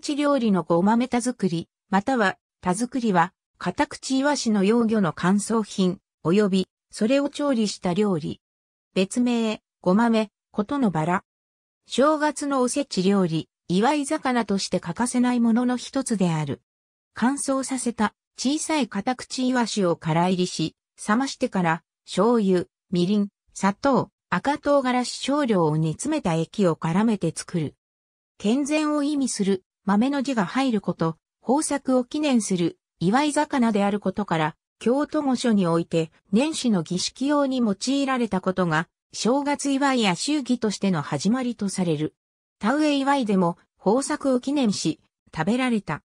チ料理のごまめ田作り、または田作りは、カタクチイワシの幼魚の乾燥品、及び、それを調理した料理。別名、ごまめ、ことのバラ。正月のおせち料理、祝い魚として欠かせないものの一つである。乾燥させた小さいカタクチイワシを空入りし、冷ましてから醤油、みりん、砂糖、赤唐辛子少量を煮詰めた液を絡めて作る。健全を意味する豆の字が入ること、豊作を記念する祝い魚であることから、京都御所において年始の儀式用に用いられたことが、正月祝いや祝儀としての始まりとされる。田植え祝いでも豊作を記念し、食べられた。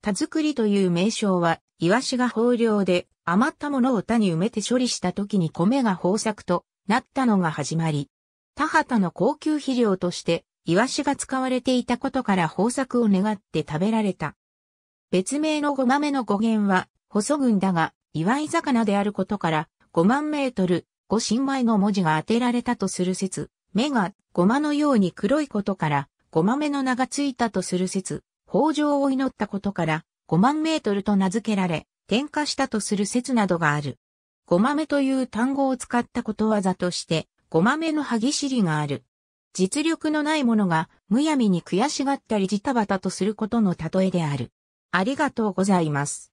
田作りという名称は、イワシが豊漁で余ったものを田に埋めて処理した時に米が豊作となったのが始まり。田畑の高級肥料としてイワシが使われていたことから豊作を願って食べられた。別名のマメの語源は、細群だが、祝い魚であることから、5万メートル、五新米の文字が当てられたとする説、目がごまのように黒いことから、ごまメの名がついたとする説、豊穣を祈ったことから、5万メートルと名付けられ、点火したとする説などがある。ごまメという単語を使ったことわざとして、ごまメの歯ぎしりがある。実力のない者がむやみに悔しがったりジタバタとすることの例えである。ありがとうございます。